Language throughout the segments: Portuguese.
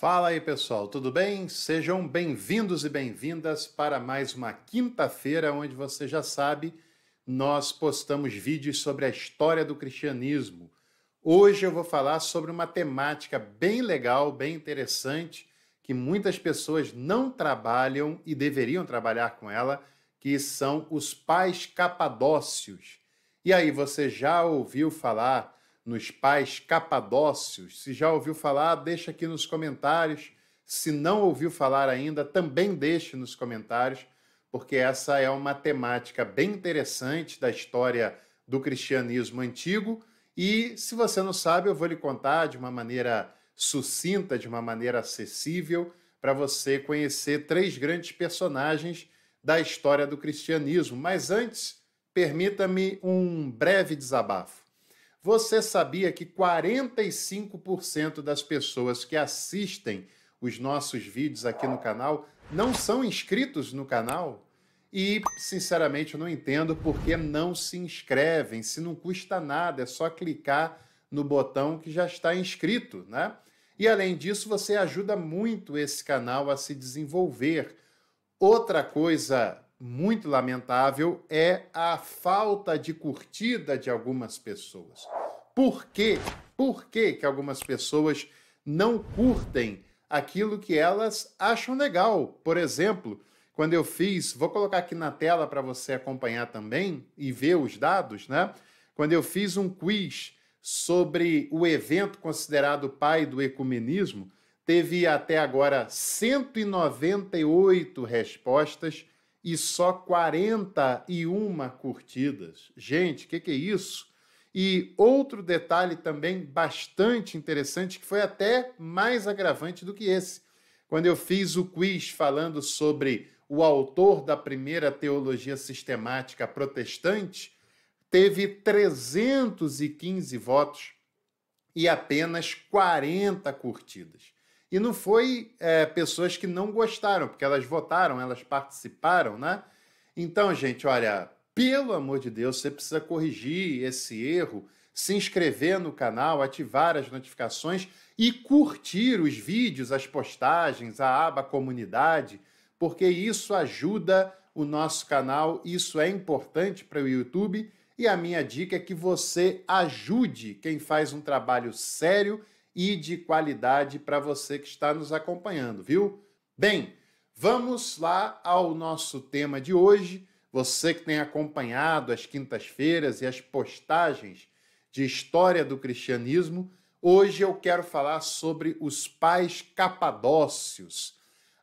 Fala aí pessoal, tudo bem? Sejam bem-vindos e bem-vindas para mais uma quinta-feira, onde você já sabe, nós postamos vídeos sobre a história do cristianismo. Hoje eu vou falar sobre uma temática bem legal, bem interessante, que muitas pessoas não trabalham e deveriam trabalhar com ela, que são os pais capadócios. E aí, você já ouviu falar nos pais capadócios. Se já ouviu falar, deixa aqui nos comentários. Se não ouviu falar ainda, também deixe nos comentários, porque essa é uma temática bem interessante da história do cristianismo antigo. E se você não sabe, eu vou lhe contar de uma maneira sucinta, de uma maneira acessível, para você conhecer três grandes personagens da história do cristianismo. Mas antes, permita-me um breve desabafo. Você sabia que 45% das pessoas que assistem os nossos vídeos aqui no canal não são inscritos no canal? E, sinceramente, eu não entendo por que não se inscrevem. Se não custa nada, é só clicar no botão que já está inscrito, né? E além disso, você ajuda muito esse canal a se desenvolver. Outra coisa muito lamentável é a falta de curtida de algumas pessoas. Por quê? Por quê que algumas pessoas não curtem aquilo que elas acham legal? Por exemplo, quando eu fiz, vou colocar aqui na tela para você acompanhar também e ver os dados, né? Quando eu fiz um quiz sobre o evento considerado pai do ecumenismo, teve até agora 198 respostas e só 41 curtidas. Gente, o que, que é isso? E outro detalhe também bastante interessante, que foi até mais agravante do que esse. Quando eu fiz o quiz falando sobre o autor da primeira teologia sistemática protestante, teve 315 votos e apenas 40 curtidas. E não foi é, pessoas que não gostaram, porque elas votaram, elas participaram, né? Então, gente, olha, pelo amor de Deus, você precisa corrigir esse erro, se inscrever no canal, ativar as notificações e curtir os vídeos, as postagens, a aba comunidade, porque isso ajuda o nosso canal, isso é importante para o YouTube. E a minha dica é que você ajude quem faz um trabalho sério e de qualidade para você que está nos acompanhando, viu? Bem, vamos lá ao nosso tema de hoje. Você que tem acompanhado as quintas-feiras e as postagens de história do cristianismo, hoje eu quero falar sobre os pais capadócios.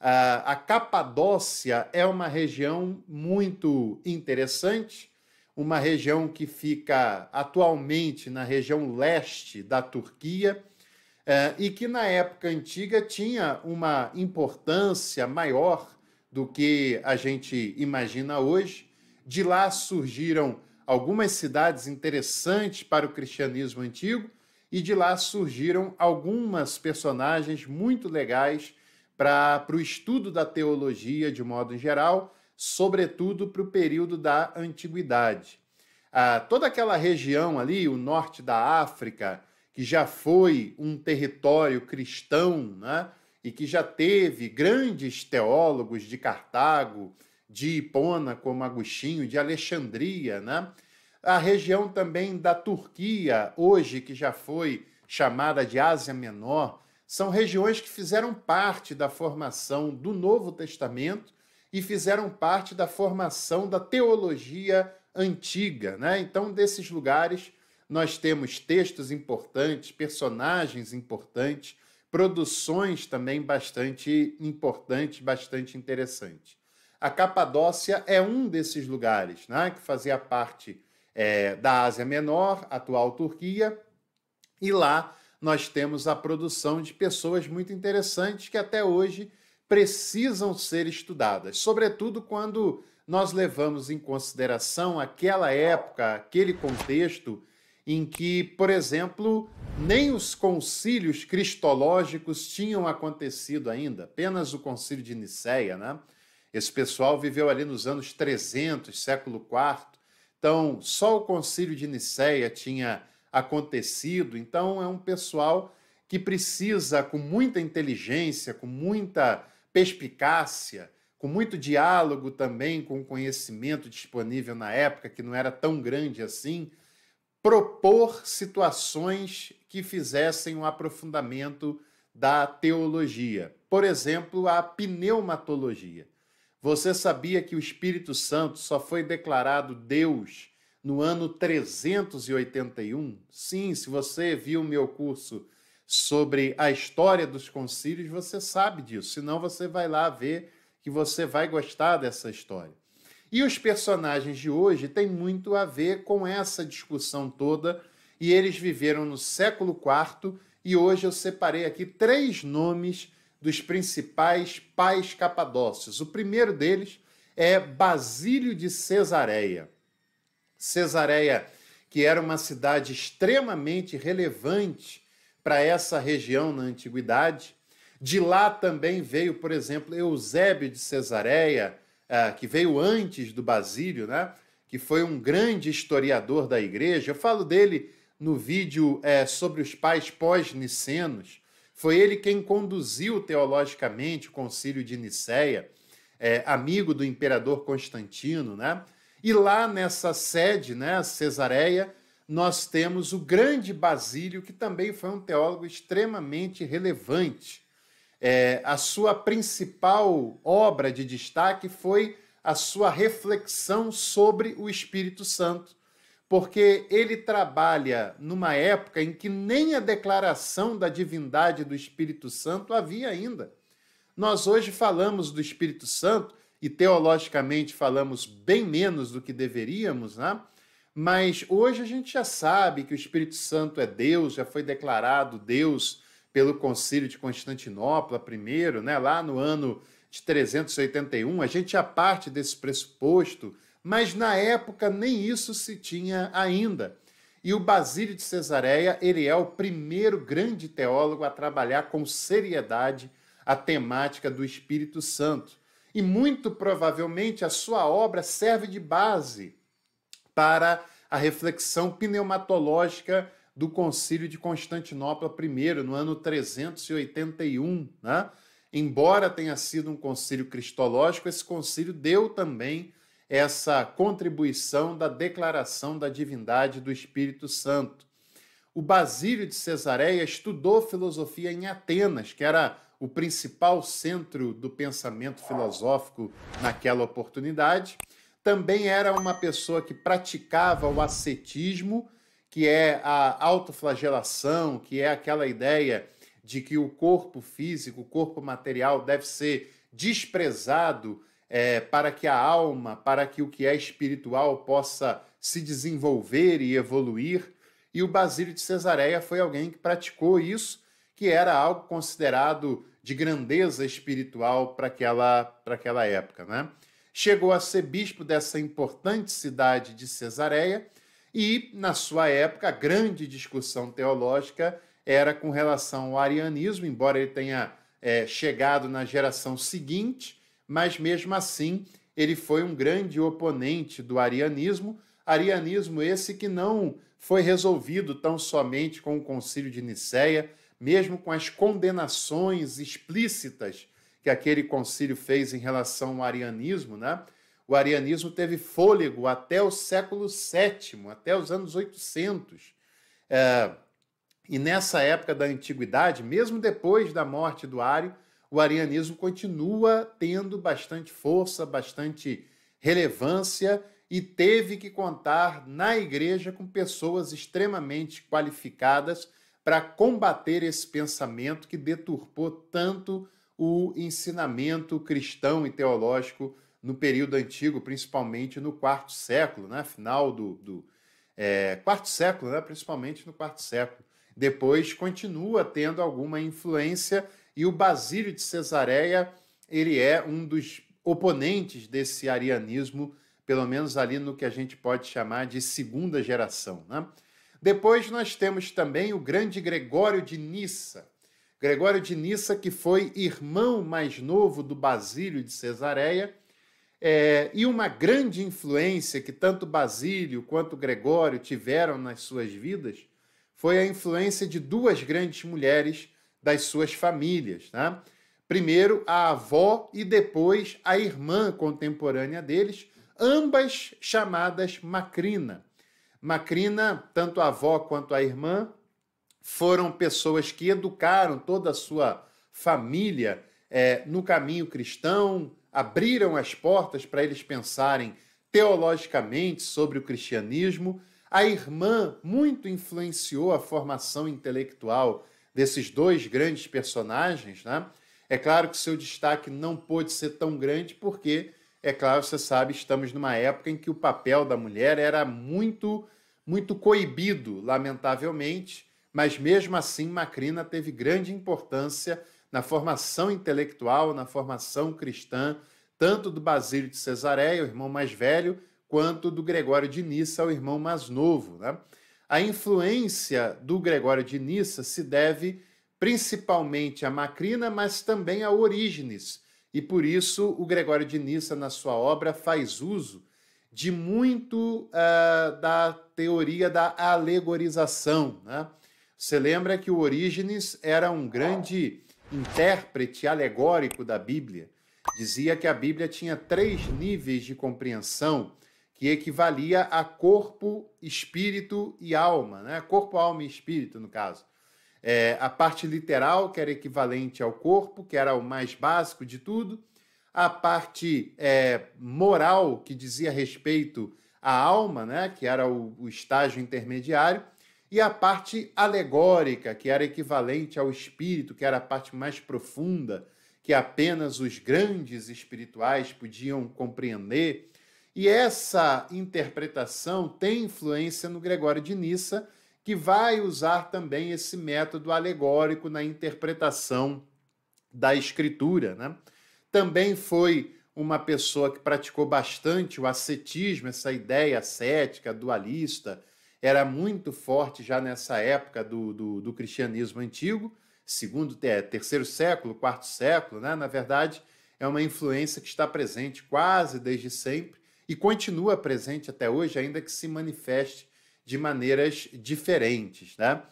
Ah, a Capadócia é uma região muito interessante, uma região que fica atualmente na região leste da Turquia é, e que na época antiga tinha uma importância maior do que a gente imagina hoje. De lá surgiram algumas cidades interessantes para o cristianismo antigo e de lá surgiram algumas personagens muito legais para o estudo da teologia de modo geral, sobretudo para o período da antiguidade. Ah, toda aquela região ali, o norte da África, que já foi um território cristão, né? e que já teve grandes teólogos de Cartago, de Hipona, como Agostinho, de Alexandria, né? A região também da Turquia, hoje que já foi chamada de Ásia Menor, são regiões que fizeram parte da formação do Novo Testamento e fizeram parte da formação da teologia antiga, né? Então, desses lugares nós temos textos importantes, personagens importantes, produções também bastante importantes, bastante interessantes. A Capadócia é um desses lugares, né, que fazia parte é, da Ásia Menor, atual Turquia, e lá nós temos a produção de pessoas muito interessantes que até hoje precisam ser estudadas, sobretudo quando nós levamos em consideração aquela época, aquele contexto em que, por exemplo, nem os concílios cristológicos tinham acontecido ainda, apenas o concílio de Nicéia, né? Esse pessoal viveu ali nos anos 300, século IV. Então, só o concílio de Nicéia tinha acontecido. Então, é um pessoal que precisa, com muita inteligência, com muita perspicácia, com muito diálogo também com o conhecimento disponível na época, que não era tão grande assim, propor situações que fizessem um aprofundamento da teologia. Por exemplo, a pneumatologia. Você sabia que o Espírito Santo só foi declarado Deus no ano 381? Sim, se você viu o meu curso sobre a história dos concílios, você sabe disso. Senão você vai lá ver que você vai gostar dessa história. E os personagens de hoje têm muito a ver com essa discussão toda, e eles viveram no século IV, e hoje eu separei aqui três nomes dos principais pais capadócios. O primeiro deles é Basílio de Cesareia. Cesareia, que era uma cidade extremamente relevante para essa região na antiguidade. De lá também veio, por exemplo, Eusébio de Cesareia, é, que veio antes do Basílio, né? que foi um grande historiador da igreja. Eu falo dele no vídeo é, sobre os pais pós-nicenos. Foi ele quem conduziu teologicamente o concílio de Nicéia, é, amigo do imperador Constantino. Né? E lá nessa sede, né, Cesareia, nós temos o grande Basílio, que também foi um teólogo extremamente relevante é, a sua principal obra de destaque foi a sua reflexão sobre o Espírito Santo, porque ele trabalha numa época em que nem a declaração da divindade do Espírito Santo havia ainda. Nós hoje falamos do Espírito Santo e teologicamente falamos bem menos do que deveríamos, né? mas hoje a gente já sabe que o Espírito Santo é Deus, já foi declarado Deus pelo Concílio de Constantinopla primeiro, né, lá no ano de 381, a gente já é parte desse pressuposto, mas na época nem isso se tinha ainda. E o Basílio de Cesareia, ele é o primeiro grande teólogo a trabalhar com seriedade a temática do Espírito Santo. E muito provavelmente a sua obra serve de base para a reflexão pneumatológica do Concílio de Constantinopla I, no ano 381. Né? Embora tenha sido um concílio cristológico, esse concílio deu também essa contribuição da declaração da divindade do Espírito Santo. O Basílio de Cesareia estudou filosofia em Atenas, que era o principal centro do pensamento filosófico naquela oportunidade. Também era uma pessoa que praticava o ascetismo que é a autoflagelação, que é aquela ideia de que o corpo físico, o corpo material deve ser desprezado é, para que a alma, para que o que é espiritual possa se desenvolver e evoluir. E o Basílio de Cesareia foi alguém que praticou isso, que era algo considerado de grandeza espiritual para aquela, para aquela época. Né? Chegou a ser bispo dessa importante cidade de Cesareia e, na sua época, a grande discussão teológica era com relação ao arianismo, embora ele tenha é, chegado na geração seguinte, mas mesmo assim ele foi um grande oponente do arianismo. Arianismo esse que não foi resolvido tão somente com o Concílio de Nicéia, mesmo com as condenações explícitas que aquele concílio fez em relação ao arianismo, né? O arianismo teve fôlego até o século VII, até os anos 800. É, e nessa época da antiguidade, mesmo depois da morte do Ário, o arianismo continua tendo bastante força, bastante relevância e teve que contar na igreja com pessoas extremamente qualificadas para combater esse pensamento que deturpou tanto o ensinamento cristão e teológico no período antigo, principalmente no quarto século, né? final do, do é, quarto século, né? principalmente no quarto século. Depois continua tendo alguma influência e o Basílio de Cesareia ele é um dos oponentes desse arianismo, pelo menos ali no que a gente pode chamar de segunda geração. Né? Depois nós temos também o grande Gregório de Nissa. Gregório de Nissa, que foi irmão mais novo do Basílio de Cesareia, é, e uma grande influência que tanto Basílio quanto Gregório tiveram nas suas vidas foi a influência de duas grandes mulheres das suas famílias. Né? Primeiro a avó e depois a irmã contemporânea deles, ambas chamadas Macrina. Macrina, tanto a avó quanto a irmã, foram pessoas que educaram toda a sua família é, no caminho cristão, abriram as portas para eles pensarem teologicamente sobre o cristianismo. A irmã muito influenciou a formação intelectual desses dois grandes personagens, né? É claro que seu destaque não pôde ser tão grande porque, é claro, você sabe, estamos numa época em que o papel da mulher era muito, muito coibido, lamentavelmente, mas mesmo assim Macrina teve grande importância na formação intelectual, na formação cristã, tanto do Basílio de Cesareia, o irmão mais velho, quanto do Gregório de Nissa, o irmão mais novo. Né? A influência do Gregório de Nissa se deve principalmente a Macrina, mas também a Orígenes. E por isso o Gregório de Nissa, na sua obra, faz uso de muito uh, da teoria da alegorização. Né? Você lembra que o Orígenes era um grande intérprete alegórico da Bíblia, dizia que a Bíblia tinha três níveis de compreensão que equivalia a corpo, espírito e alma, né? Corpo, alma e espírito, no caso. É, a parte literal, que era equivalente ao corpo, que era o mais básico de tudo. A parte é, moral, que dizia respeito à alma, né? Que era o, o estágio intermediário e a parte alegórica, que era equivalente ao espírito, que era a parte mais profunda, que apenas os grandes espirituais podiam compreender. E essa interpretação tem influência no Gregório de Nissa, que vai usar também esse método alegórico na interpretação da escritura. Né? Também foi uma pessoa que praticou bastante o ascetismo, essa ideia cética, dualista, era muito forte já nessa época do, do, do cristianismo antigo, segundo, é, terceiro século, quarto século, né? na verdade, é uma influência que está presente quase desde sempre e continua presente até hoje, ainda que se manifeste de maneiras diferentes. Né?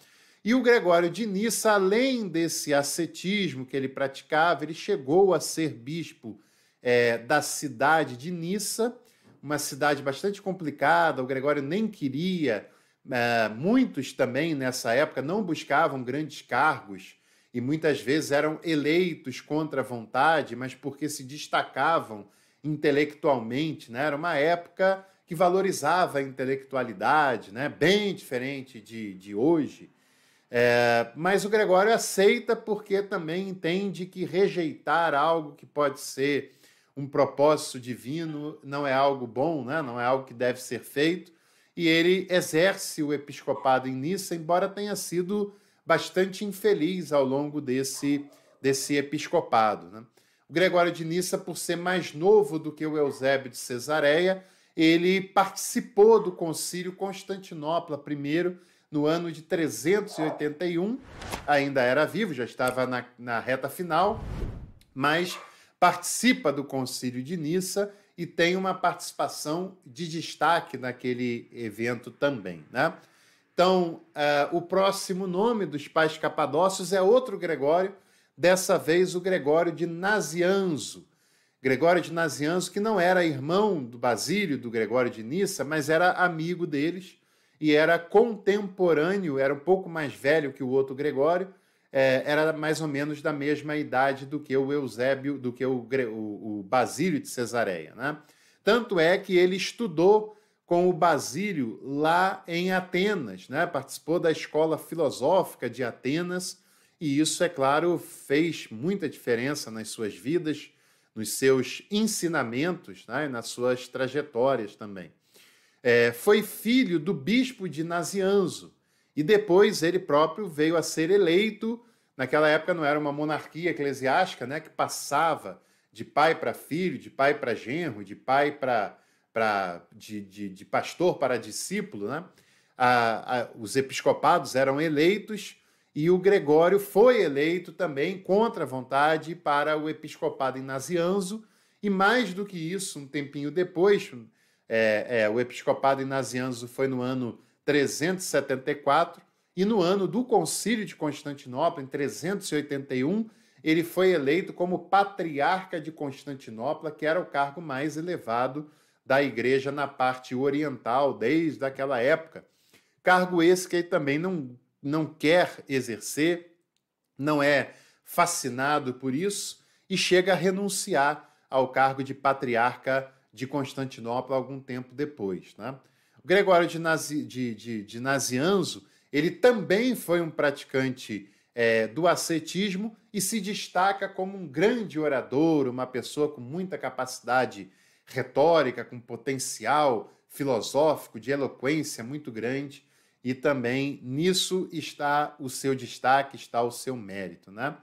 E o Gregório de Nissa, além desse ascetismo que ele praticava, ele chegou a ser bispo é, da cidade de Nissa, uma cidade bastante complicada, o Gregório nem queria é, muitos também nessa época não buscavam grandes cargos e muitas vezes eram eleitos contra a vontade, mas porque se destacavam intelectualmente. Né? Era uma época que valorizava a intelectualidade, né? bem diferente de, de hoje. É, mas o Gregório aceita porque também entende que rejeitar algo que pode ser um propósito divino não é algo bom, né? não é algo que deve ser feito e ele exerce o episcopado em Niça, embora tenha sido bastante infeliz ao longo desse, desse episcopado. Né? O Gregório de Nissa, por ser mais novo do que o Eusébio de Cesareia, ele participou do concílio Constantinopla I no ano de 381, ainda era vivo, já estava na, na reta final, mas participa do concílio de Nissa e tem uma participação de destaque naquele evento também. Né? Então, uh, o próximo nome dos pais capadócios é outro Gregório, dessa vez o Gregório de Nazianzo. Gregório de Nazianzo, que não era irmão do Basílio, do Gregório de Nissa, mas era amigo deles e era contemporâneo, era um pouco mais velho que o outro Gregório, é, era mais ou menos da mesma idade do que o Eusébio, do que o, o, o Basílio de Cesareia. Né? Tanto é que ele estudou com o Basílio lá em Atenas, né? participou da escola filosófica de Atenas, e isso, é claro, fez muita diferença nas suas vidas, nos seus ensinamentos, né? nas suas trajetórias também. É, foi filho do bispo de Nazianzo, e depois ele próprio veio a ser eleito. Naquela época não era uma monarquia eclesiástica, né, que passava de pai para filho, de pai para genro, de pai para de, de, de, pastor para discípulo, né? A, a, os episcopados eram eleitos e o Gregório foi eleito também contra a vontade para o episcopado em Nazianzo e mais do que isso, um tempinho depois, é, é, o episcopado em Nazianzo foi no ano 374, e no ano do Concílio de Constantinopla, em 381, ele foi eleito como patriarca de Constantinopla, que era o cargo mais elevado da igreja na parte oriental desde aquela época. Cargo esse que ele também não, não quer exercer, não é fascinado por isso e chega a renunciar ao cargo de patriarca de Constantinopla algum tempo depois. Né? O Gregório de, Nazi, de, de, de Nazianzo, ele também foi um praticante é, do ascetismo e se destaca como um grande orador, uma pessoa com muita capacidade retórica, com potencial filosófico, de eloquência muito grande, e também nisso está o seu destaque, está o seu mérito. Né?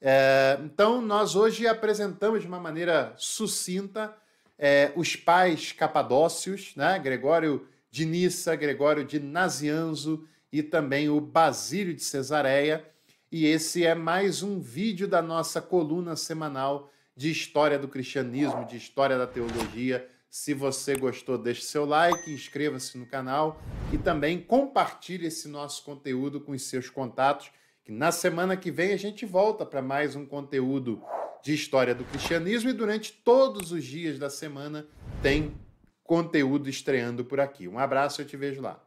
É, então, nós hoje apresentamos de uma maneira sucinta é, os pais capadócios, né? Gregório de Nissa, Gregório de Nazianzo e também o Basílio de Cesareia. E esse é mais um vídeo da nossa coluna semanal de história do cristianismo, de história da teologia. Se você gostou, deixe seu like, inscreva-se no canal e também compartilhe esse nosso conteúdo com os seus contatos. Que na semana que vem a gente volta para mais um conteúdo de história do cristianismo e durante todos os dias da semana tem conteúdo estreando por aqui. Um abraço, eu te vejo lá.